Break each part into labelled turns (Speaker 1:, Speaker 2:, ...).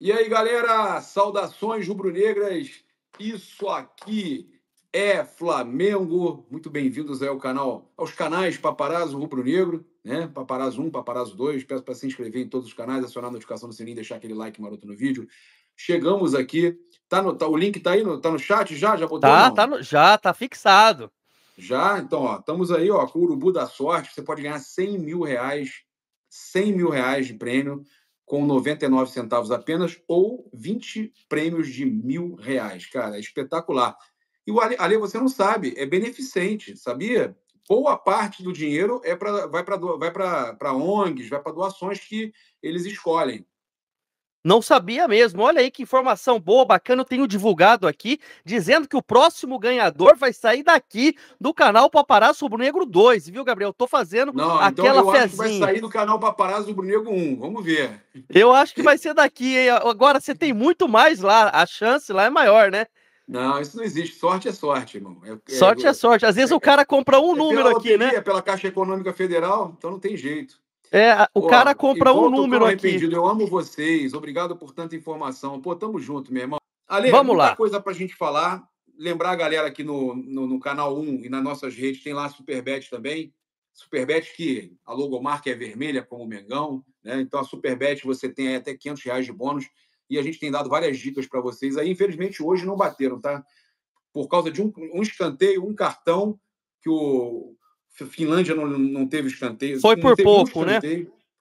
Speaker 1: E aí, galera, saudações rubro-negras. Isso aqui é Flamengo. Muito bem-vindos ao canal, aos canais Paparazzo Rubro-Negro, né? Paparazzo 1, Paparazzo 2. Peço para se inscrever em todos os canais, acionar a notificação do sininho, deixar aquele like maroto no vídeo. Chegamos aqui. Tá no, tá, o link tá aí, no, tá no chat já? Já botou? Tá, tá no, já, tá fixado. Já, então, ó, estamos aí, ó, com o Urubu da Sorte. Você pode ganhar 100 mil reais, 100 mil reais de prêmio com 99 centavos apenas, ou 20 prêmios de mil reais. Cara, é espetacular. E o Ale, Ale você não sabe, é beneficente, sabia? Boa parte do dinheiro é pra, vai para
Speaker 2: vai ONGs, vai para doações que eles escolhem. Não sabia mesmo. Olha aí que informação boa, bacana. Eu tenho divulgado aqui, dizendo que o próximo ganhador vai sair daqui do canal Paparazzo Rubro Negro 2, viu, Gabriel? Tô fazendo Não, então aquela então eu fezinha. Acho que vai sair
Speaker 1: do canal Paparazzo Rubro Negro 1. Vamos
Speaker 2: ver. Eu acho que vai ser daqui, hein? Agora você tem muito mais lá. A chance lá é maior, né? Não, isso não existe. Sorte é sorte,
Speaker 1: irmão. É, é sorte é, é, sorte.
Speaker 2: Às vezes é, o cara compra um é número loteria, aqui, né?
Speaker 1: Pela Caixa Econômica Federal, então não tem jeito.
Speaker 2: É, o cara compra um número aqui.
Speaker 1: Eu amo vocês, obrigado por tanta informação. Pô, tamo junto, meu irmão. Ale, Vamos muita lá. coisa pra gente falar. Lembrar a galera aqui no, no, no canal 1 e nas nossas redes, tem lá a Superbet também. Superbet que a logomarca é vermelha, como o Mengão. Né? Então, a Superbet você tem até 500 reais de bônus. E a gente tem dado várias dicas para vocês. Aí, infelizmente, hoje não bateram, tá? Por causa de um, um escanteio, um cartão que o, Finlândia não, não teve né? escanteio. Foi por pouco, um né?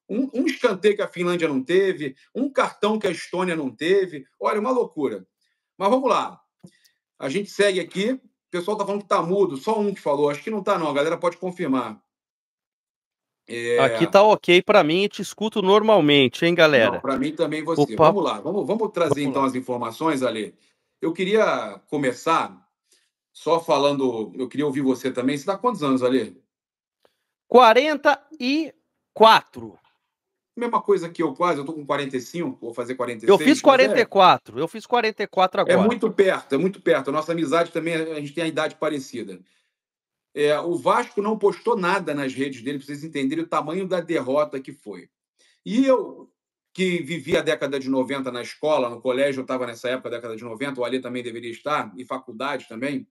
Speaker 1: Um, um escanteio que a Finlândia não teve, um cartão que a Estônia não teve. Olha, uma loucura. Mas vamos lá. A gente segue aqui. O pessoal tá falando que tá mudo, só um que falou. Acho que não tá, não. A galera pode confirmar. É... Aqui tá
Speaker 2: ok para mim e te escuto normalmente, hein, galera?
Speaker 1: Para mim também você. Opa. Vamos lá, vamos, vamos trazer vamos então lá. as informações, Ale. Eu queria começar só falando, eu queria ouvir você também. Você está quantos anos, Ale? 44. Mesma coisa que eu quase, eu tô com 45, vou fazer 46. Eu fiz 44, é. eu fiz
Speaker 2: 44 é agora. É
Speaker 1: muito perto, é muito perto. A nossa amizade também, a gente tem a idade parecida. É, o Vasco não postou nada nas redes dele, para vocês entenderem o tamanho da derrota que foi. E eu, que vivi a década de 90 na escola, no colégio, eu estava nessa época, década de 90, o Alê também deveria estar, e faculdade também.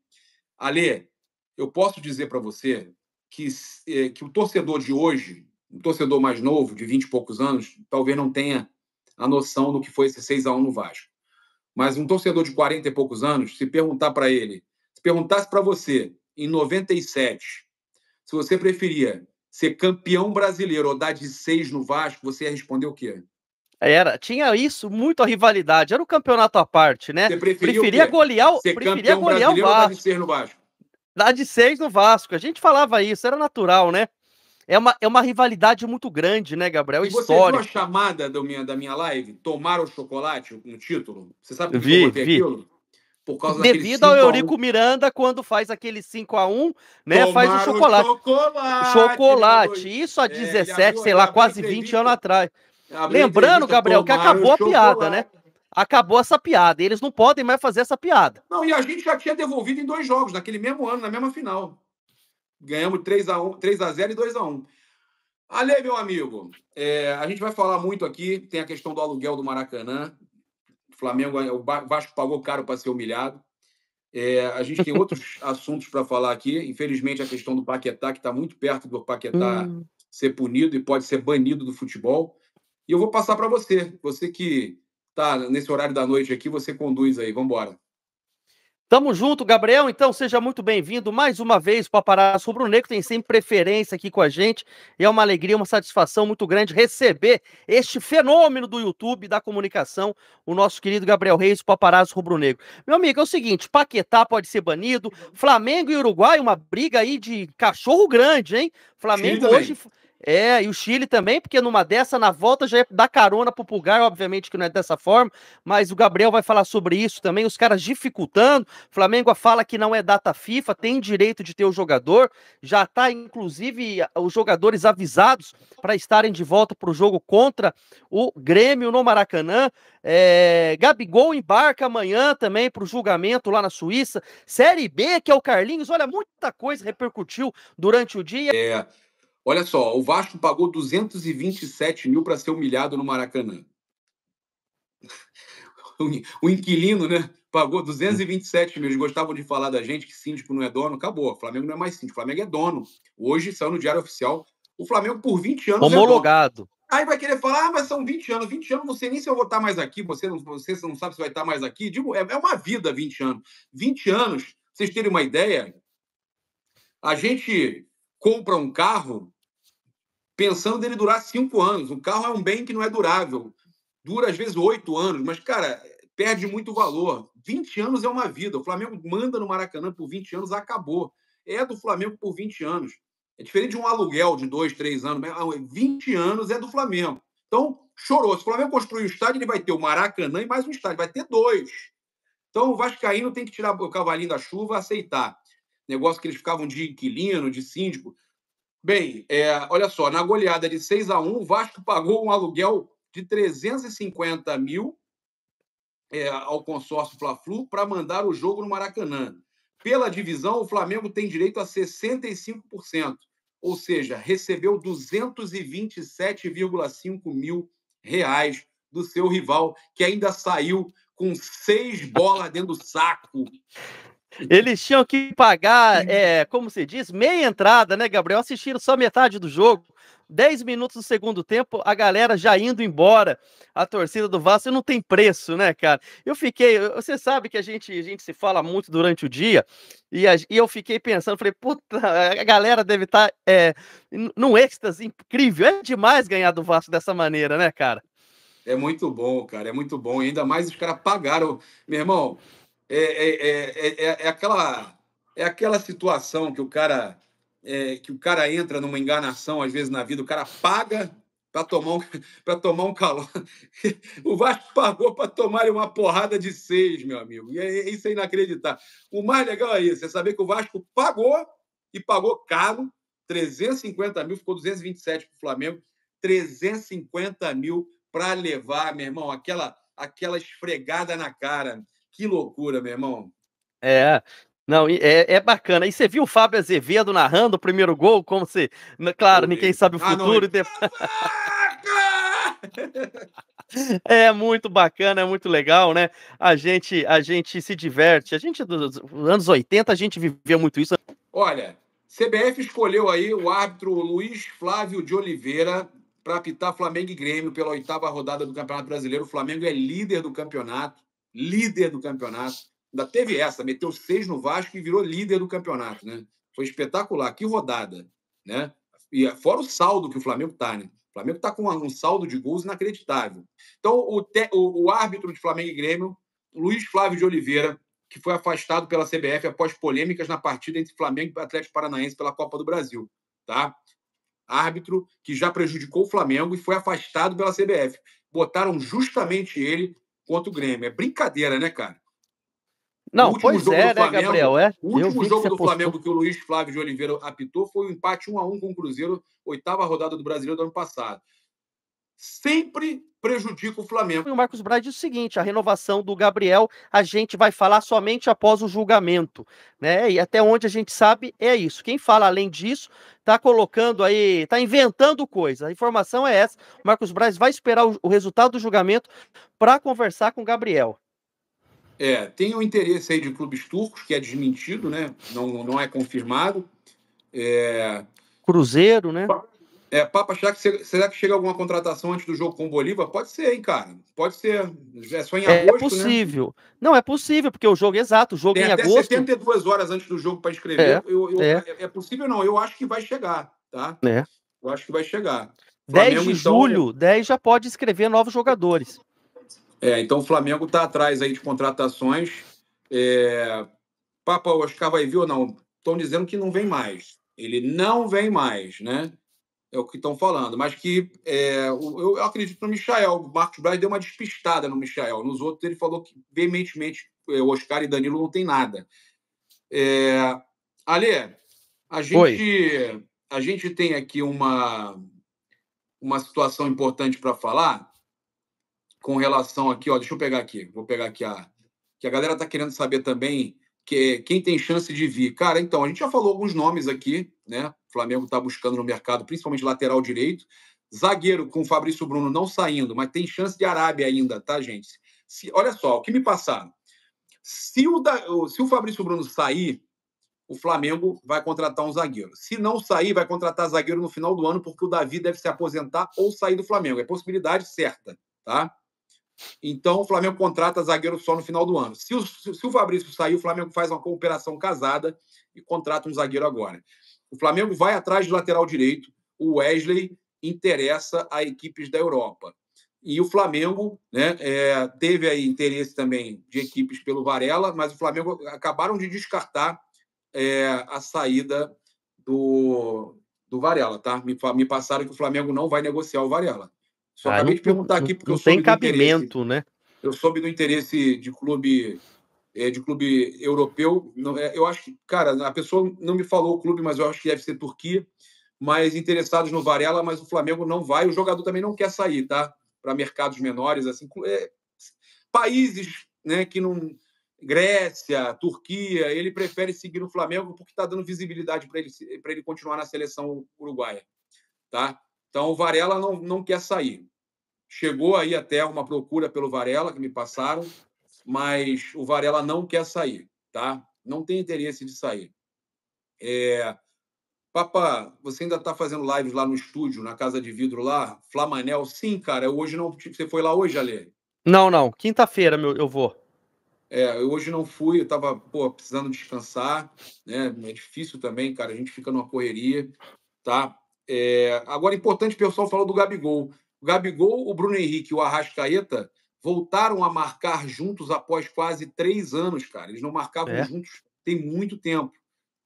Speaker 1: Alê, eu posso dizer para você que, eh, que o torcedor de hoje, um torcedor mais novo, de 20 e poucos anos, talvez não tenha a noção do que foi esse 6 a 1 no Vasco. Mas um torcedor de 40 e poucos anos, se perguntar para ele, se perguntasse para você em 97, se você preferia ser campeão brasileiro ou dar de
Speaker 2: 6 no Vasco, você ia responder o quê? Era, tinha isso, muito a rivalidade, era o campeonato à parte, né? Você preferia, preferia o golear, ser preferia golear o Vasco. Ou dar de 6 no Vasco? Lá de seis no Vasco. A gente falava isso, era natural, né? É uma, é uma rivalidade muito grande, né, Gabriel? E você viu a
Speaker 1: chamada do minha, da minha live? Tomar o chocolate, um título? Você sabe por que eu vi. aquilo? Por causa Devido ao Eurico
Speaker 2: Miranda, quando faz aquele 5 a 1 né? faz o chocolate. Chocolate! chocolate. Isso há 17, é, abriu, sei lá, quase 20 anos atrás. Lembrando, Gabriel, que acabou a piada, né? acabou essa piada. eles não podem mais fazer essa piada. Não, e a gente já tinha devolvido em dois jogos,
Speaker 1: naquele mesmo ano, na mesma final. Ganhamos 3 a 1 3 a 0 e 2 a 1 Ale, meu amigo, é, a gente vai falar muito aqui. Tem a questão do aluguel do Maracanã. O Flamengo, o Vasco pagou caro para ser humilhado. É, a gente tem outros assuntos para falar aqui. Infelizmente, a questão do Paquetá, que está muito perto do Paquetá hum. ser punido e pode ser banido do futebol. E eu vou passar para você, você que tá
Speaker 2: nesse horário da noite aqui, você conduz aí. Vamos embora. Tamo junto, Gabriel. Então, seja muito bem-vindo mais uma vez. O Paparazzo Rubro Negro tem sempre preferência aqui com a gente. E é uma alegria, uma satisfação muito grande receber este fenômeno do YouTube, da comunicação, o nosso querido Gabriel Reis, o Paparazzo Rubro Negro. Meu amigo, é o seguinte: Paquetá pode ser banido. Flamengo e Uruguai, uma briga aí de cachorro grande, hein? Flamengo Sim, hoje. Também é, e o Chile também, porque numa dessa, na volta, já ia dar carona pro Pulgar, obviamente que não é dessa forma, mas o Gabriel vai falar sobre isso também, os caras dificultando. Flamengo fala que não é data FIFA, tem direito de ter o jogador, já tá, inclusive, os jogadores avisados para estarem de volta pro jogo contra o Grêmio no Maracanã. É, Gabigol embarca amanhã também pro julgamento lá na Suíça. Série B, que é o Carlinhos, olha, muita coisa repercutiu durante o dia. É. Olha só, o Vasco
Speaker 1: pagou 227 mil para ser humilhado no Maracanã. O inquilino, né? Pagou 227 mil. Eles gostavam de falar da gente que síndico não é dono. Acabou. O Flamengo não é mais síndico. O Flamengo é dono. Hoje saiu no Diário Oficial. O Flamengo, por 20 anos. É
Speaker 2: Homologado.
Speaker 1: É Aí vai querer falar, ah, mas são 20 anos. 20 anos, não sei nem se eu vou estar mais aqui. Você não, você não sabe se vai estar mais aqui. Digo, é, é uma vida 20 anos. 20 anos, vocês terem uma ideia, a gente compra um carro pensando dele durar cinco anos. O carro é um bem que não é durável. Dura, às vezes, oito anos, mas, cara, perde muito valor. 20 anos é uma vida. O Flamengo manda no Maracanã por 20 anos, acabou. É do Flamengo por 20 anos. É diferente de um aluguel de dois, três anos. 20 ah, anos é do Flamengo. Então, chorou. Se o Flamengo construir um estádio, ele vai ter o Maracanã e mais um estádio. Vai ter dois. Então, o Vascaíno tem que tirar o cavalinho da chuva aceitar. Negócio que eles ficavam de inquilino, de síndico. Bem, é, olha só, na goleada de 6 a 1 o Vasco pagou um aluguel de 350 mil é, ao consórcio Fla-Flu para mandar o jogo no Maracanã. Pela divisão, o Flamengo tem direito a 65%, ou seja, recebeu 227,5 mil reais do seu rival, que ainda
Speaker 2: saiu com seis bolas dentro do saco eles tinham que pagar, é, como se diz, meia entrada, né, Gabriel? Assistiram só metade do jogo. Dez minutos do segundo tempo, a galera já indo embora. A torcida do Vasco não tem preço, né, cara? Eu fiquei. Você sabe que a gente, a gente se fala muito durante o dia, e, a, e eu fiquei pensando, falei, puta, a galera deve estar tá, é, num êxtase incrível. É demais ganhar do Vasco dessa maneira, né, cara? É muito bom, cara. É muito bom. E ainda
Speaker 1: mais os caras pagaram. Meu irmão, é é é, é, é, é, aquela, é aquela situação que o cara que o cara entra numa enganação, às vezes, na vida, o cara paga para tomar um, para tomar um calor. o Vasco pagou para tomar uma porrada de seis, meu amigo. E é, isso é inacreditável. O mais legal é isso, é saber que o Vasco pagou e pagou caro, 350 mil, ficou 227 para o Flamengo, 350 mil para levar, meu irmão, aquela aquela esfregada na cara. Que loucura, meu irmão.
Speaker 2: É. Não, é, é bacana. E você viu o Fábio Azevedo narrando o primeiro gol, como se. Claro, ninguém sabe o ah, futuro. É muito bacana, é muito legal, né? A gente, a gente se diverte. A gente dos anos 80 a gente vivia muito isso.
Speaker 1: Olha, CBF escolheu aí o árbitro Luiz Flávio de Oliveira para apitar Flamengo e Grêmio pela oitava rodada do Campeonato Brasileiro. O Flamengo é líder do campeonato líder do campeonato. Ainda teve essa, meteu seis no Vasco e virou líder do campeonato, né? Foi espetacular, que rodada, né? E é, fora o saldo que o Flamengo tá, né? O Flamengo tá com um saldo de gols inacreditável. Então, o, te... o árbitro de Flamengo e Grêmio, Luiz Flávio de Oliveira, que foi afastado pela CBF após polêmicas na partida entre Flamengo e Atlético Paranaense pela Copa do Brasil, tá? Árbitro que já prejudicou o Flamengo e foi afastado pela CBF. Botaram justamente ele contra o Grêmio. É brincadeira, né, cara? Não, pois é, né, Flamengo, né, Gabriel? É, o último jogo do postou. Flamengo que o Luiz Flávio de Oliveira apitou foi o um empate 1 a 1 com o Cruzeiro, oitava rodada do Brasileiro do ano passado
Speaker 2: sempre prejudica o Flamengo. E o Marcos Braz diz o seguinte: a renovação do Gabriel a gente vai falar somente após o julgamento, né? E até onde a gente sabe é isso. Quem fala além disso tá colocando aí, tá inventando coisa. A informação é essa. O Marcos Braz vai esperar o, o resultado do julgamento para conversar com o Gabriel.
Speaker 1: É, tem o interesse aí de clubes turcos que é desmentido, né? Não, não é confirmado. É...
Speaker 2: Cruzeiro,
Speaker 1: né? É, Papa que será que chega alguma contratação antes do jogo com o Bolívar? Pode ser, hein, cara? Pode ser. É só em é agosto. É possível.
Speaker 2: Né? Não, é possível, porque o jogo é exato. O jogo Tem é em até agosto.
Speaker 1: 72 horas antes do jogo para escrever. É, eu, eu, é. é. é, possível, não. Eu acho que vai chegar, tá? É. Eu acho que vai chegar.
Speaker 2: 10 Flamengo, de então, julho, então... 10 já pode escrever novos jogadores. É, então o
Speaker 1: Flamengo está atrás aí de contratações. É... Papa, o Oscar vai vir ou não? Estão dizendo que não vem mais. Ele não vem mais, né? é o que estão falando, mas que é, eu, eu, acredito no Michael. O Marcos Braz deu uma despistada no Michael. Nos outros, ele falou que veementemente é, o Oscar e Danilo não tem nada. É, a gente, a gente tem aqui uma, uma situação importante para falar com relação aqui, ó, deixa eu pegar aqui, vou pegar aqui a. Que a galera está querendo saber também que, quem tem chance de vir? Cara, então, a gente já falou alguns nomes aqui, né? O Flamengo está buscando no mercado, principalmente lateral direito. Zagueiro com o Fabrício Bruno não saindo, mas tem chance de Arábia ainda, tá, gente? Se, olha só, o que me passaram. Se o, da, se o Fabrício Bruno sair, o Flamengo vai contratar um zagueiro. Se não sair, vai contratar zagueiro no final do ano, porque o Davi deve se aposentar ou sair do Flamengo. É possibilidade certa, tá? Então, o Flamengo contrata zagueiro só no final do ano. Se o, se o Fabrício sair, o Flamengo faz uma cooperação casada e contrata um zagueiro agora. O Flamengo vai atrás de lateral direito. O Wesley interessa a equipes da Europa. E o Flamengo né, é, teve aí interesse também de equipes pelo Varela, mas o Flamengo acabaram de descartar é, a saída do, do Varela, tá? Me, me passaram que o Flamengo não vai negociar o Varela.
Speaker 2: Só ah, acabei de perguntar aqui porque eu soube. Tem cabimento, né?
Speaker 1: Eu soube do interesse de clube é, de clube europeu. É, eu acho que, cara, a pessoa não me falou o clube, mas eu acho que deve ser Turquia. Mas interessados no Varela, mas o Flamengo não vai. O jogador também não quer sair, tá? Para mercados menores, assim. É, países né, que não. Grécia, Turquia, ele prefere seguir no Flamengo porque está dando visibilidade para ele, pra ele continuar na seleção uruguaia. Tá? Então, o Varela não, não quer sair. Chegou aí até uma procura pelo Varela, que me passaram, mas o Varela não quer sair, tá? Não tem interesse de sair. É... Papa, você ainda está fazendo lives lá no estúdio, na Casa de Vidro lá? Flamanel? Sim, cara. Hoje não. Tipo, você foi lá hoje, Ale?
Speaker 2: Não, não. Quinta-feira meu, eu vou.
Speaker 1: É, eu hoje não fui, eu estava precisando descansar, né? É difícil também, cara. A gente fica numa correria, tá? É, agora, importante o pessoal falou do Gabigol. O Gabigol, o Bruno Henrique e o Arrascaeta voltaram a marcar juntos após quase três anos, cara. Eles não marcavam é. juntos tem muito tempo,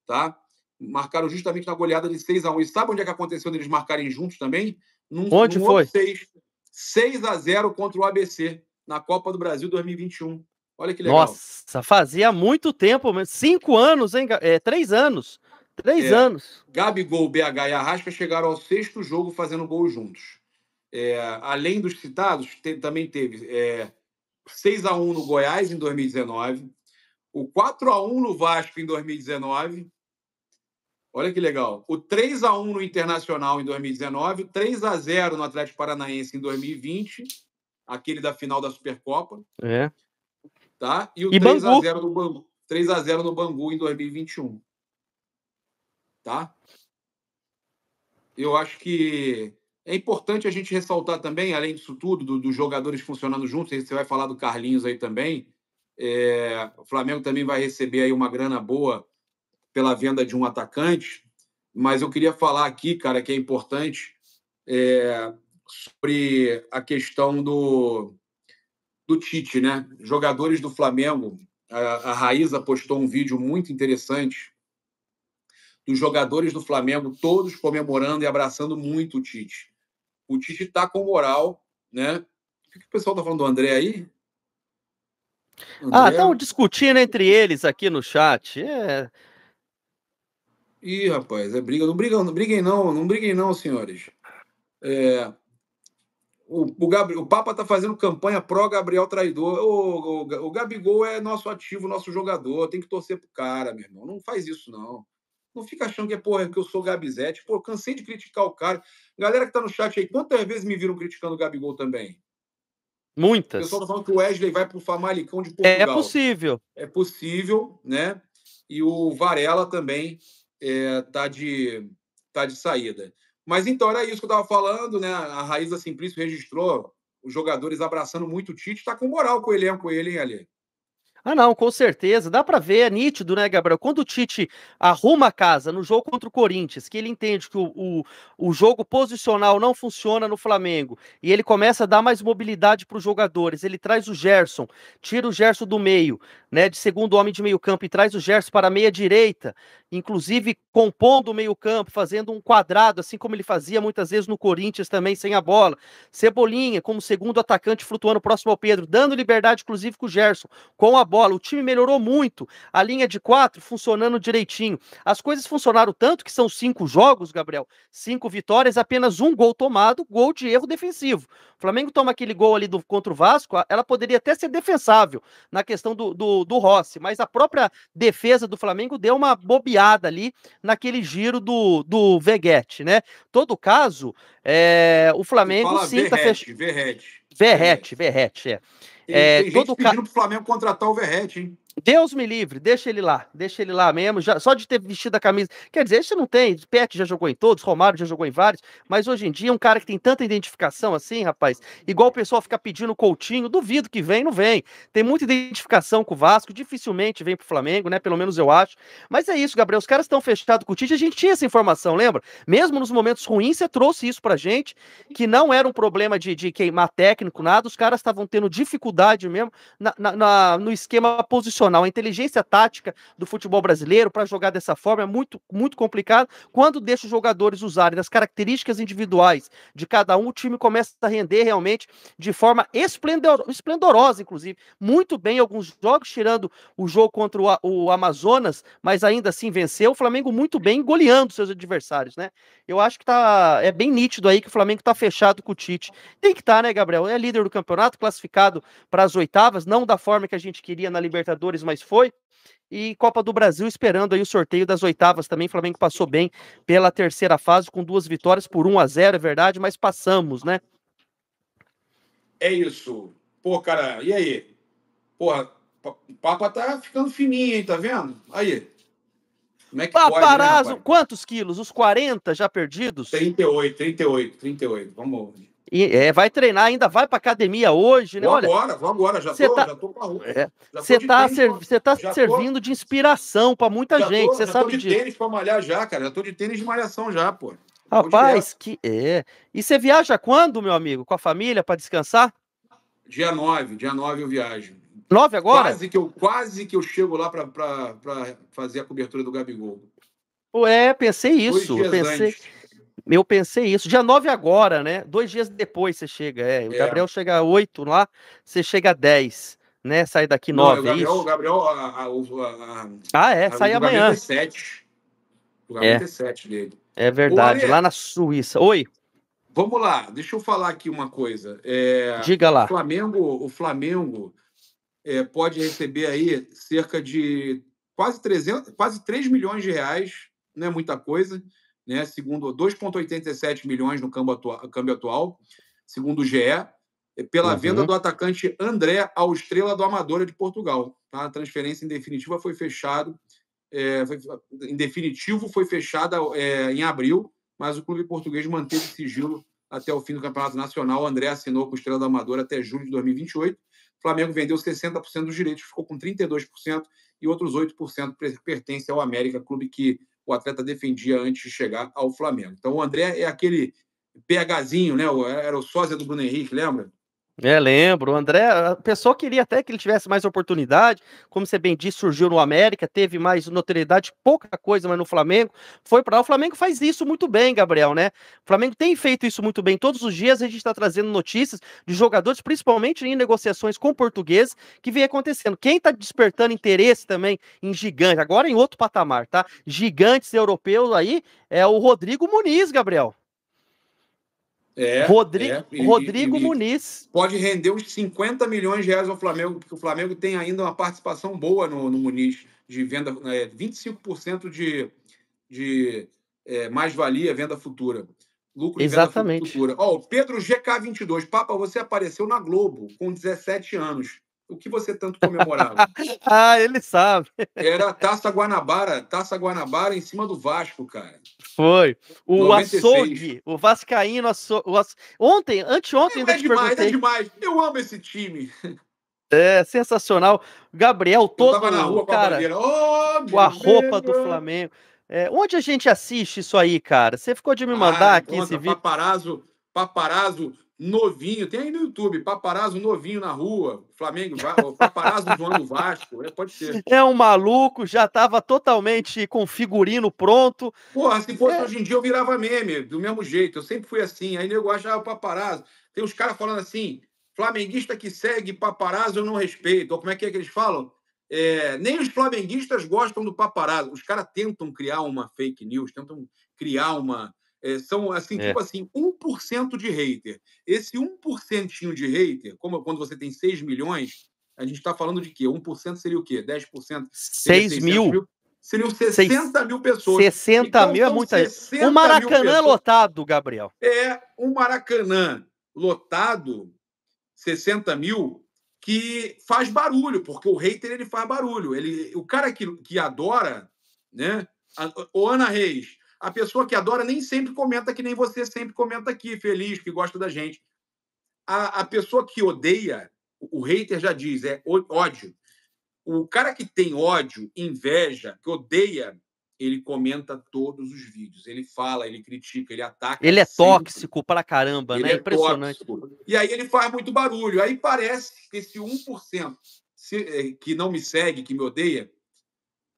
Speaker 1: tá? Marcaram justamente na goleada de 6 a 1 E sabe onde é que aconteceu eles marcarem juntos também?
Speaker 2: Num, onde num foi?
Speaker 1: 6, 6 a 0 contra o ABC na Copa do Brasil
Speaker 2: 2021. Olha que legal. Nossa, fazia muito tempo, cinco anos, hein? É, três anos Três é, anos. Gabigol, BH e Arrasca chegaram ao sexto jogo fazendo
Speaker 1: gol juntos. É, além dos citados, te, também teve é, 6 x 1 no Goiás em 2019, o 4 x 1 no Vasco em 2019. Olha que legal. O 3 x 1 no Internacional em 2019, 3 x 0 no Atlético Paranaense em 2020, aquele da final da Supercopa. É. Tá? E o e 3 x a 0 no Bangu, 3 a 0 no Bangu em 2021 tá? Eu acho que é importante a gente ressaltar também, além disso tudo, dos do jogadores funcionando juntos, você vai falar do Carlinhos aí também, é, o Flamengo também vai receber aí uma grana boa pela venda de um atacante, mas eu queria falar aqui, cara, que é importante é, sobre a questão do, do Tite, né? Jogadores do Flamengo, a, a postou um vídeo muito interessante dos jogadores do Flamengo, todos comemorando e abraçando muito o Tite. O Tite está com moral, né? O que o pessoal está falando do André aí?
Speaker 2: Ah, André? Ah, estão discutindo entre eles aqui no chat. É... Ih, rapaz, é briga. Não brigam, não briguem não, não briguem não, senhores.
Speaker 1: É... O, o, o Papa está fazendo campanha pró-Gabriel Traidor. O, o, o Gabigol é nosso ativo, nosso jogador. Tem que torcer pro cara, meu irmão. Não faz isso, não. Não fica achando que, porra, que eu sou Gabizete. Pô, cansei de criticar o cara. Galera que tá no chat aí, quantas vezes me viram criticando o Gabigol também?
Speaker 2: Muitas. O pessoal tá
Speaker 1: falando que o Wesley vai pro Famalicão de é Portugal. É
Speaker 2: possível.
Speaker 1: É possível, né? E o Varela também é, tá, de, tá de saída. Mas então era isso que eu tava falando, né? A Raíza Simplício registrou os jogadores abraçando muito o Tite. Tá com moral com o elenco
Speaker 2: ele, hein, Ale? Ah, não, com certeza. Dá para ver, é nítido, né, Gabriel? Quando o Tite arruma a casa no jogo contra o Corinthians, que ele entende que o, o, o jogo posicional não funciona no Flamengo, e ele começa a dar mais mobilidade para os jogadores, ele traz o Gerson, tira o Gerson do meio, né, de segundo homem de meio campo, e traz o Gerson para a meia direita, inclusive compondo o meio campo, fazendo um quadrado, assim como ele fazia muitas vezes no Corinthians também, sem a bola. Cebolinha como segundo atacante flutuando próximo ao Pedro, dando liberdade, inclusive, com o Gerson, com a bola, o time melhorou muito, a linha de quatro funcionando direitinho. As coisas funcionaram tanto que são cinco jogos, Gabriel, cinco vitórias, apenas um gol tomado, gol de erro defensivo. O Flamengo toma aquele gol ali do, contra o Vasco, ela poderia até ser defensável na questão do, do, do Rossi, mas a própria defesa do Flamengo deu uma bobeada ali naquele giro do, do Veguete, né? Todo caso, é, o Flamengo sim tá fechando. Verrete, Verrete, é. É, tem todo gente pedindo para pro Flamengo contratar o Verrete, hein? Deus me livre, deixa ele lá, deixa ele lá mesmo, já, só de ter vestido a camisa. Quer dizer, esse não tem, Pet já jogou em todos, Romário já jogou em vários, mas hoje em dia um cara que tem tanta identificação assim, rapaz, igual o pessoal ficar pedindo Coutinho, duvido que vem, não vem. Tem muita identificação com o Vasco, dificilmente vem pro Flamengo, né? Pelo menos eu acho. Mas é isso, Gabriel, os caras estão fechados com o Tite, a gente tinha essa informação, lembra? Mesmo nos momentos ruins, você trouxe isso pra gente, que não era um problema de, de queimar técnico, nada, os caras estavam tendo dificuldade mesmo na, na, na, no esquema posicional profissional, a inteligência tática do futebol brasileiro para jogar dessa forma é muito, muito complicado. Quando deixa os jogadores usarem das características individuais de cada um, o time começa a render realmente de forma esplendor, esplendorosa, inclusive. Muito bem alguns jogos, tirando o jogo contra o, o Amazonas, mas ainda assim venceu. O Flamengo muito bem, goleando seus adversários, né? Eu acho que tá, é bem nítido aí que o Flamengo está fechado com o Tite. Tem que estar, tá, né, Gabriel? É líder do campeonato, classificado para as oitavas, não da forma que a gente queria na Libertadores Libertadores, mas foi. E Copa do Brasil esperando aí o sorteio das oitavas também. O Flamengo passou bem pela terceira fase com duas vitórias por 1 a 0, é verdade, mas passamos, né?
Speaker 1: É isso. Pô, cara, e aí? Porra, o Papa tá ficando fininho, hein, tá vendo? Aí. Como é que Paparazzo, pode, né,
Speaker 2: quantos quilos? Os 40 já perdidos? 38, 38, 38. Vamos. E, é, vai treinar ainda, vai para academia hoje, né? Vou Olha, agora, vou
Speaker 1: agora, já tá, já tô com a roupa. Você é, está ser, tá servindo
Speaker 2: tô, de inspiração para muita gente, você sabe disso. Já tô de tênis para malhar já, cara, já tô de tênis de malhação já, pô. Rapaz, que é. E você viaja quando, meu amigo? Com a família para descansar? Dia 9, dia 9 eu viajo.
Speaker 1: 9 agora? Quase que eu, quase que eu chego lá para fazer a cobertura do Gabigol.
Speaker 2: Ué, pensei isso. Pensei, antes. Eu pensei isso. Dia 9 agora, né? Dois dias depois você chega. É. O é. Gabriel chega a 8 lá, você chega a 10. Né? Sai daqui 9. Não, o Gabriel, é o é
Speaker 1: Gabriel a, a, a, ah, é, sai amanhã. 7. O Gabriel é. 7 dele. É verdade, Olha, lá na
Speaker 2: Suíça. Oi. Vamos
Speaker 1: lá, deixa eu falar aqui uma coisa. É, Diga lá. O Flamengo, o Flamengo é, pode receber aí cerca de quase 300, quase 3 milhões de reais, não é muita coisa, né? Segundo 2,87 milhões no câmbio atual, câmbio atual, segundo o GE, é, pela uhum. venda do atacante André ao Estrela do Amadora de Portugal. Tá? A transferência em definitiva foi fechada. É, em definitivo, foi fechada é, em abril, mas o clube português manteve sigilo até o fim do Campeonato Nacional. O André assinou com o Estrela do Amadora até julho de 2028. O Flamengo vendeu 60% dos direitos, ficou com 32% e outros 8% pertencem ao América, clube que o atleta defendia antes de chegar ao Flamengo. Então o André é aquele PHzinho, né? Era o sósia do Bruno Henrique, lembra?
Speaker 2: É, lembro. O André, a pessoa queria até que ele tivesse mais oportunidade. Como você bem disse, surgiu no América, teve mais notoriedade, pouca coisa, mas no Flamengo. Foi para lá. O Flamengo faz isso muito bem, Gabriel, né? O Flamengo tem feito isso muito bem. Todos os dias a gente está trazendo notícias de jogadores, principalmente em negociações com portugueses, que vem acontecendo. Quem está despertando interesse também em gigante, agora em outro patamar, tá? Gigantes europeus aí é o Rodrigo Muniz, Gabriel.
Speaker 1: É, Rodrigo, é, e, Rodrigo e,
Speaker 2: Muniz.
Speaker 1: Pode render uns 50 milhões de reais ao Flamengo, porque o Flamengo tem ainda uma participação boa no, no Muniz, de venda, é, 25% de, de é, mais-valia, venda futura. Lucro Exatamente. venda futura. oh, Pedro GK22, Papa, você apareceu na Globo com 17 anos. O que você tanto comemorava?
Speaker 2: ah, ele sabe.
Speaker 1: Era Taça Guanabara, Taça Guanabara
Speaker 2: em cima do Vasco, cara. Foi. O 96. açougue, o Vascaíno, açougue, o Ontem, anteontem, ainda é, demais, perguntei. É demais, eu amo esse time. É sensacional. Gabriel, todo rua, cara, a, oh, com a roupa do Flamengo. É, onde a gente assiste isso aí, cara? Você ficou de me ah, mandar ah, aqui esse vídeo? Paparazzo, paparazzo novinho, tem aí no YouTube, paparazzo novinho na rua, Flamengo,
Speaker 1: paparazzo zoando Vasco, é, pode ser.
Speaker 2: É um maluco, já estava totalmente com figurino pronto. Porra, se fosse é. hoje
Speaker 1: em dia eu virava meme, do mesmo jeito, eu sempre fui assim, aí eu achava paparazzo. Tem uns caras falando assim, flamenguista que segue paparazzo eu não respeito, ou como é que é que eles falam? É, nem os flamenguistas gostam do paparazzo. Os caras tentam criar uma fake news, tentam criar uma, é, são, assim, é. tipo assim, 1% de hater. Esse 1% de hater, como quando você tem 6 milhões, a gente está falando de quê? 1% seria o quê? 10%? 6 mil? mil? Seriam 60 Seis... mil
Speaker 2: pessoas. 60 então, mil é então, muita gente. O Maracanã é
Speaker 1: lotado, Gabriel. É, um Maracanã lotado, 60 mil, que faz barulho, porque o hater ele faz barulho. Ele, o cara que, que adora, né? o Ana Reis, a pessoa que adora nem sempre comenta que nem você sempre comenta aqui, feliz, que gosta da gente. A, a pessoa que odeia, o, o hater já diz, é ódio. O cara que tem ódio, inveja, que odeia, ele comenta todos os vídeos. Ele fala, ele critica, ele ataca. Ele
Speaker 2: é sempre. tóxico pra caramba, ele né? É Impressionante.
Speaker 1: Tóxico. E aí ele faz muito barulho. Aí parece que esse 1% se, eh, que não me segue, que me odeia,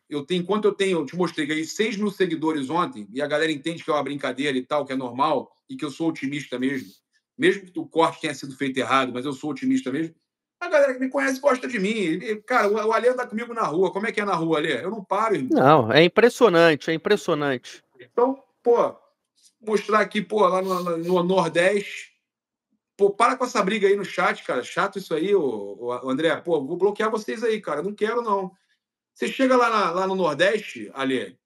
Speaker 1: eu tenho, enquanto eu tenho, eu te mostrei, ganhei 6 mil seguidores ontem, e a galera entende que é uma brincadeira e tal, que é normal, e que eu sou otimista mesmo. Mesmo que o corte tenha sido feito errado, mas eu sou otimista mesmo. A galera que me conhece gosta de mim. cara, o Alê anda comigo na rua. Como é que é na rua, Alê? Eu não paro, irmão.
Speaker 2: Não, é impressionante, é impressionante.
Speaker 1: Então, pô, mostrar aqui, pô, lá no, no Nordeste. Pô, para com essa briga aí no chat, cara. Chato isso aí, o André. Pô, vou bloquear vocês aí, cara. Não quero, não. Você chega lá, na, lá no Nordeste, ali.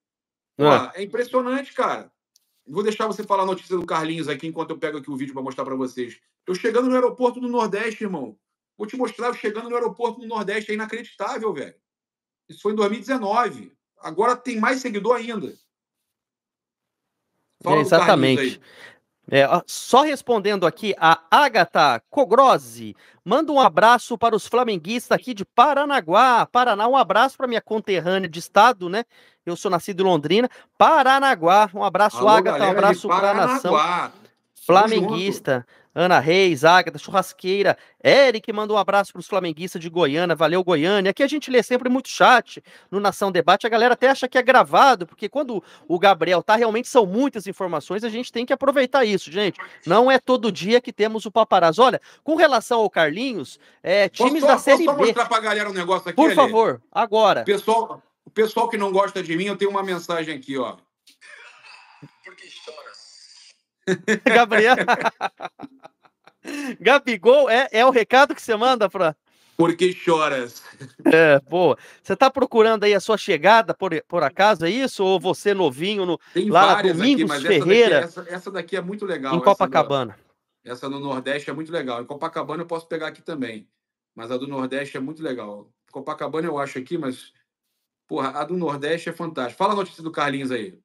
Speaker 1: Ah. é impressionante, cara. Vou deixar você falar a notícia do Carlinhos aqui enquanto eu pego aqui o vídeo para mostrar para vocês. Eu chegando no aeroporto do Nordeste, irmão. Vou te mostrar, eu chegando no aeroporto do Nordeste. É inacreditável, velho. Isso foi em 2019. Agora tem mais seguidor ainda.
Speaker 2: É, exatamente. É, só respondendo aqui, a Agatha Cogrosi manda um abraço para os flamenguistas aqui de Paranaguá. Paraná, um abraço para minha conterrânea de estado, né? Eu sou nascido em Londrina. Paranaguá, um abraço, Alô, Agatha, um abraço para a nação flamenguista. Junto. Ana Reis, Agatha, Churrasqueira, Eric manda um abraço para os flamenguistas de Goiânia, valeu Goiânia. Aqui a gente lê sempre muito chat no Nação Debate, a galera até acha que é gravado, porque quando o Gabriel tá, realmente são muitas informações, a gente tem que aproveitar isso, gente. Não é todo dia que temos o paparazzo. Olha, com relação ao Carlinhos, é, times da Série posso B... Posso mostrar para
Speaker 1: a galera um negócio aqui, Por ali? favor, agora. Pessoal, o pessoal que não gosta de mim, eu tenho uma mensagem
Speaker 2: aqui, ó. Porque choras. Gabriel. Gabigol é, é o recado que você manda, para? Porque choras. É, boa. Você está procurando aí a sua chegada, por, por acaso, é isso? Ou você novinho no, Tem lá Domingos aqui, Ferreira? Essa
Speaker 1: daqui, é, essa, essa daqui, é muito legal. Em Copacabana. Essa, do, essa no Nordeste é muito legal. Em Copacabana eu posso pegar aqui também. Mas a do Nordeste é muito
Speaker 2: legal. Copacabana eu acho aqui, mas. Porra, a do Nordeste é fantástica. Fala a notícia do Carlinhos aí.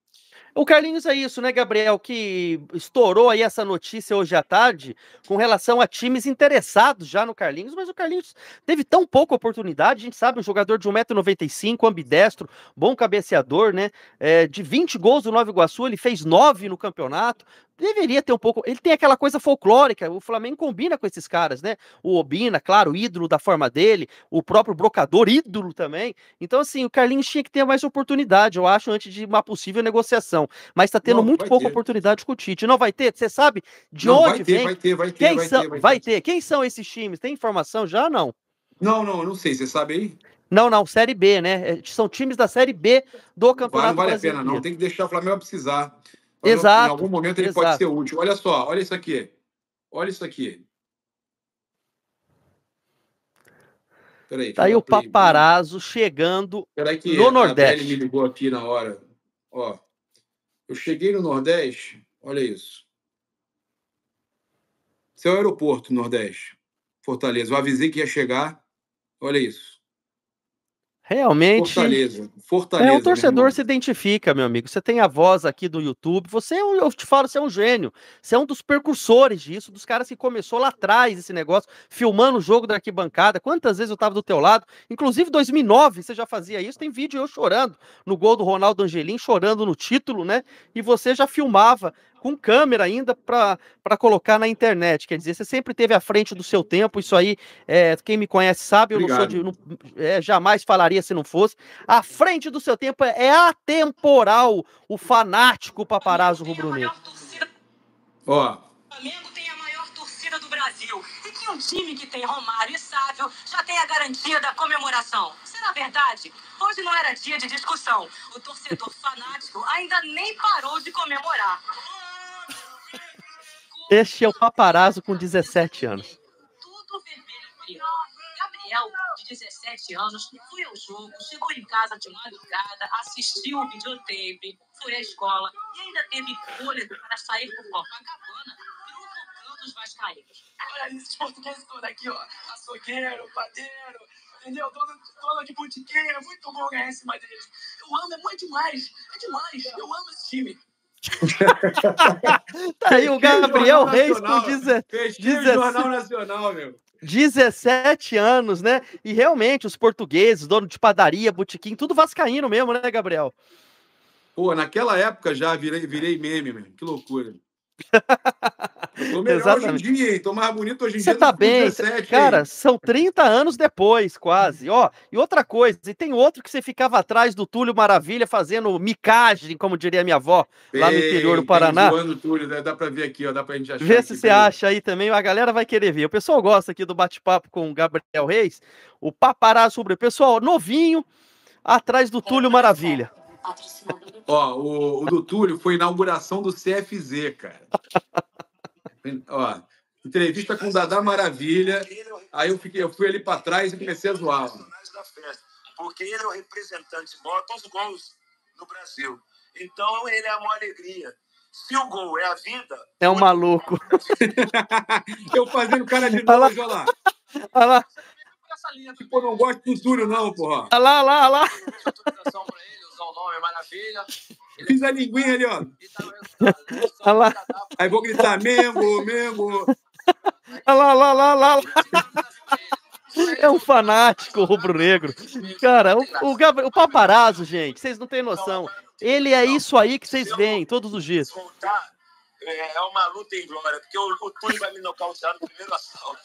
Speaker 2: O Carlinhos é isso, né, Gabriel? Que estourou aí essa notícia hoje à tarde com relação a times interessados já no Carlinhos, mas o Carlinhos teve tão pouca oportunidade. A gente sabe, um jogador de 1,95m, ambidestro, bom cabeceador, né? É, de 20 gols do Nova Iguaçu, ele fez 9 no campeonato, deveria ter um pouco. Ele tem aquela coisa folclórica, o Flamengo combina com esses caras, né? O Obina, claro, ídolo da forma dele, o próprio Brocador, ídolo também. Então, assim, o Carlinhos tinha que ter mais oportunidade, eu acho, antes de uma possível negociação. Mas está tendo não, muito pouca ter. oportunidade com o Tite. Não vai ter? Você sabe de não, onde vai ter, vem? Vai ter, vai ter, Quem vai, são... ter vai, ter. Quem são esses times? Tem informação já não? Não, não, não sei. Você sabe aí? Não, não, Série B, né? É, são times da Série B do Campeonato Brasileiro. Não vale a pena, não. Tem que deixar o Flamengo precisar. Exato. Em algum momento ele exato. pode ser
Speaker 1: útil. Olha só, olha isso aqui. Olha isso aqui. Peraí, tá aí o paparazzo
Speaker 2: play. chegando que no Nordeste.
Speaker 1: Ele me ligou aqui na hora. Ó, eu cheguei no Nordeste, olha isso. Esse é o aeroporto Nordeste, Fortaleza. Eu avisei que ia chegar, olha isso.
Speaker 2: Realmente. Fortaleza.
Speaker 1: É Fortaleza. É, o torcedor
Speaker 2: se identifica, meu amigo. Você tem a voz aqui do YouTube. Você, é eu te falo, você é um gênio. Você é um dos percursores disso, dos caras que começou lá atrás esse negócio, filmando o jogo da arquibancada. Quantas vezes eu tava do teu lado? Inclusive, 2009, você já fazia isso. Tem vídeo eu chorando no gol do Ronaldo Angelim, chorando no título, né? E você já filmava com câmera ainda para colocar na internet. Quer dizer, você sempre teve à frente do seu tempo. Isso aí, é, quem me conhece sabe, eu não sou de, não, é, jamais falaria se não fosse. À frente do seu tempo é, é atemporal o fanático paparazzo rubro-negro. Ó.
Speaker 1: Flamengo tem a maior torcida do Brasil. E que um time que tem Romário e Sávio já tem a garantia da comemoração. Será verdade? Hoje não era dia de discussão. O torcedor fanático ainda nem parou de comemorar.
Speaker 2: Este é o paparazzo com 17 anos.
Speaker 1: Tudo vermelho. Gabriel, de 17 anos, foi ao jogo, chegou em casa de madrugada, assistiu o videotape, foi à escola e ainda teve fôlego para sair por Copacabana provocando os vascaínos. Olha esses portugueses todos aqui, ó. Açougueiro, padeiro, entendeu? Dona, dona de é muito bom ganhar em cima deles. Eu amo, é muito demais, é demais. Eu amo esse
Speaker 2: time. tá aí o Gabriel Reis com 17. Jornal
Speaker 1: Nacional, meu.
Speaker 2: 17 anos, né? E realmente, os portugueses, dono de padaria, botequim, tudo vascaíno mesmo, né, Gabriel? Pô,
Speaker 1: naquela época já virei, virei meme, mano. Que loucura.
Speaker 2: Eu tô melhor Exatamente. hoje em dia, hein? Tô mais bonito hoje em tá Cê dia. Você tá bem, cara, hein? são 30 anos depois, quase. Ó, e outra coisa, e tem outro que você ficava atrás do Túlio Maravilha fazendo micagem, como diria minha avó, bem, lá no interior do Paraná. Zoando,
Speaker 1: Túlio, né? dá pra ver aqui, ó, dá pra gente achar. Vê se você tá
Speaker 2: acha aí também, a galera vai querer ver. O pessoal gosta aqui do bate-papo com o Gabriel Reis, o paparazzo sobre o pessoal novinho atrás do Túlio Maravilha. Ó,
Speaker 1: o, o do Túlio foi inauguração do CFZ, cara. Ó, entrevista com o Dadá Maravilha. Aí eu, fiquei, eu fui ali para trás e comecei a zoar. Porque ele é o representante maior dos gols no Brasil. Então ele é uma alegria. Se o gol é a vida.
Speaker 2: É um maluco. É eu fazendo cara de novo, olha lá. Olha lá.
Speaker 1: Tipo, não gosto do futuro não, porra.
Speaker 2: Olha lá, olha lá, olha lá só o nome, maravilha.
Speaker 1: Ele Fiz a é linguinha ali, ó.
Speaker 2: Tá tá olha lá. Aí
Speaker 1: vou gritar, Mengo, Mengo.
Speaker 2: Olha lá, lá, lá, lá. lá. É um fanático rubro-negro. Cara, o, o, Gabriel, o paparazzo, gente, vocês não têm noção. Ele é isso aí que vocês veem todos os dias.
Speaker 1: É, é uma luta em glória, porque o, o Túlio vai me nocautear no primeiro assalto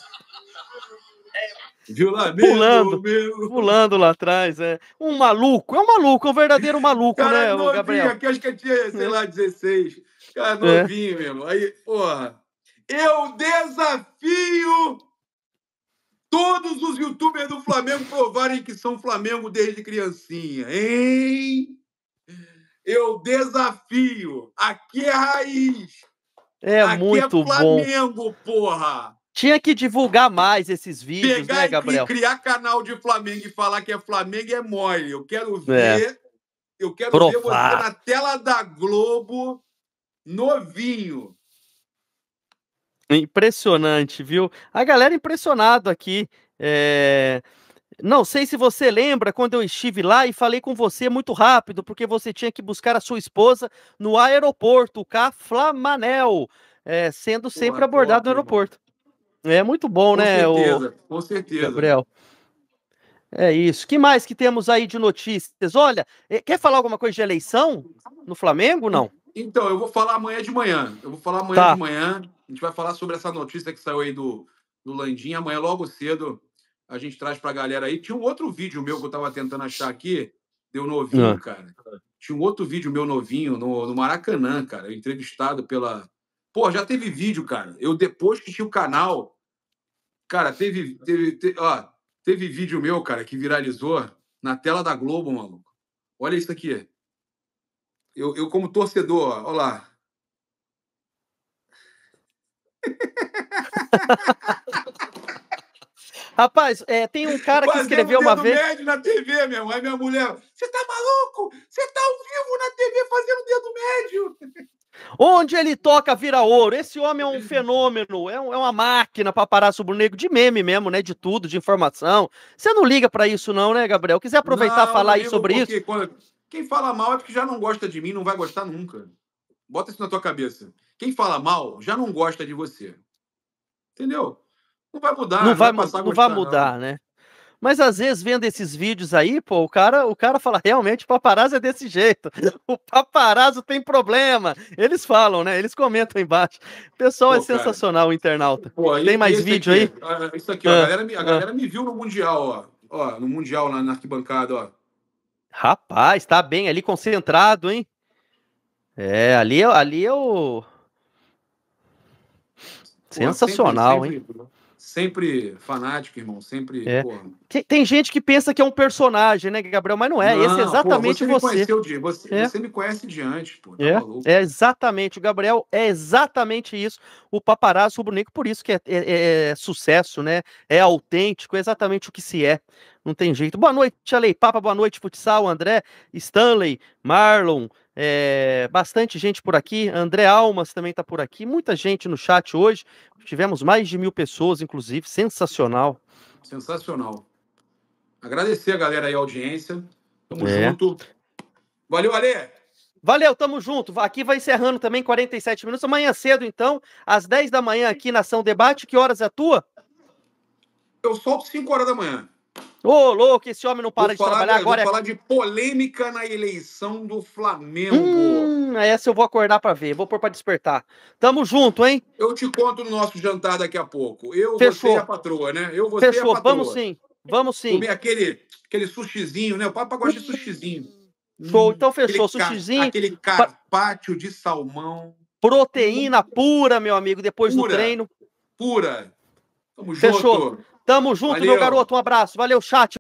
Speaker 2: pulando, meu. pulando lá atrás, é. Um maluco, é um maluco, é um verdadeiro maluco, cara, né, é novinho, Gabriel? Aqui,
Speaker 1: acho que tinha, sei é. lá, 16. Cara, é. novinho é. mesmo. Aí, porra. Eu desafio todos os youtubers do Flamengo provarem que são Flamengo desde criancinha, hein? Eu desafio. Aqui é raiz.
Speaker 2: É aqui muito é Flamengo, bom.
Speaker 1: Flamengo, porra.
Speaker 2: Tinha que divulgar mais esses vídeos, Pegar né, Gabriel? E criar
Speaker 1: canal de Flamengo e falar que é Flamengo é mole. Eu quero é. ver. É. Eu quero Provar. ver você na tela da Globo, novinho.
Speaker 2: Impressionante, viu? A galera é impressionado aqui. É... Não sei se você lembra quando eu estive lá e falei com você muito rápido, porque você tinha que buscar a sua esposa no aeroporto, o Flamanel, é, sendo sempre Pô, abordado no aeroporto. É muito bom, com né? Certeza, o... Com certeza. Gabriel. É isso. Que mais que temos aí de notícias? Olha, eh, quer falar alguma coisa de eleição no Flamengo? Não.
Speaker 1: Então, eu vou falar amanhã de manhã. Eu vou falar amanhã tá. de manhã. A gente vai falar sobre essa notícia que saiu aí do, do Landim. Amanhã, logo cedo, a gente traz para a galera aí. Tinha um outro vídeo meu que eu estava tentando achar aqui. Deu novinho, ah. cara. Tinha um outro vídeo meu novinho no, no Maracanã, cara. Entrevistado pela. Pô, já teve vídeo, cara. Eu, depois que tinha o canal, Cara, teve, teve, ó, teve vídeo meu, cara, que viralizou na tela da Globo, maluco. Olha isso aqui. Eu, eu como torcedor, ó, ó lá.
Speaker 2: Rapaz, é, tem um cara que escreveu uma vez. médio na TV, meu. Aí minha mulher,
Speaker 1: você tá maluco? Você tá ao vivo na TV fazendo
Speaker 2: dedo médio. Onde ele toca, vira ouro. Esse homem é um fenômeno, é, um, é uma máquina para parar sobre o negro de meme mesmo, né? De tudo, de informação. Você não liga para isso, não, né, Gabriel? Quiser aproveitar e falar aí sobre isso?
Speaker 1: Quando... Quem fala mal é porque já não gosta de mim, não vai gostar nunca. Bota isso na tua cabeça. Quem fala mal já não gosta de você. Entendeu?
Speaker 2: Não vai mudar. Não, não vai, vai, passar não gostar, vai mudar, não. né? Mas às vezes vendo esses vídeos aí, pô, o cara, o cara fala, realmente o paparazzo é desse jeito. O paparazzo tem problema. Eles falam, né? Eles comentam embaixo. O pessoal é pô, é cara, sensacional, o internauta. Pô, tem mais vídeo aqui, aí?
Speaker 1: Ah, isso aqui, ó, ah, a galera, me, a ah. galera ah. me viu no Mundial, ó. Ó, no Mundial, na, na arquibancada, ó.
Speaker 2: Rapaz, tá bem ali concentrado, hein? É, ali, é, ali é o. Sensacional, sempre, sempre, hein?
Speaker 1: Sempre, Sempre fanático, irmão, sempre. É.
Speaker 2: Tem gente que pensa que é um personagem, né, Gabriel? Mas não é. Não, Esse é exatamente pô, você. Me você. Você, é. você. me conhece de antes, pô. Tá é. é. exatamente. O Gabriel é exatamente isso. O paparazzo rubro-negro, por isso que é, é, é, é, sucesso, né? É autêntico, é exatamente o que se é. Não tem jeito. Boa noite, Alei Papa. Boa noite, Futsal, André, Stanley, Marlon. É, bastante gente por aqui. André Almas também está por aqui. Muita gente no chat hoje. Tivemos mais de mil pessoas, inclusive. Sensacional.
Speaker 1: Sensacional. Agradecer a galera aí, a audiência.
Speaker 2: Tamo é. junto. Valeu, Valeu, tamo junto. Aqui vai encerrando também 47 minutos. Amanhã cedo, então, às 10 da manhã aqui na Ação Debate. Que horas é a tua? Eu solto 5 horas da manhã. Ô, oh, louco, esse homem não para vou de trabalhar de, agora. Vou é... falar de
Speaker 1: polêmica na eleição do Flamengo.
Speaker 2: Hum, essa eu vou acordar para ver, vou pôr para despertar. Tamo junto, hein? Eu te conto no nosso jantar daqui a pouco. Eu Fechou. você a patroa,
Speaker 1: né? Eu você Fechou. a patroa. Vamos sim,
Speaker 2: vamos sim. Comer aquele, aquele sushizinho, né? O Papa gosta de hum. sushizinho. Show, então fechou. Aquele sushizinho. aquele carpaccio de salmão. Proteína pura, meu amigo, depois pura, do treino. Pura. Tamo Fechou. junto. Tamo junto, Valeu. meu garoto. Um abraço. Valeu, chat.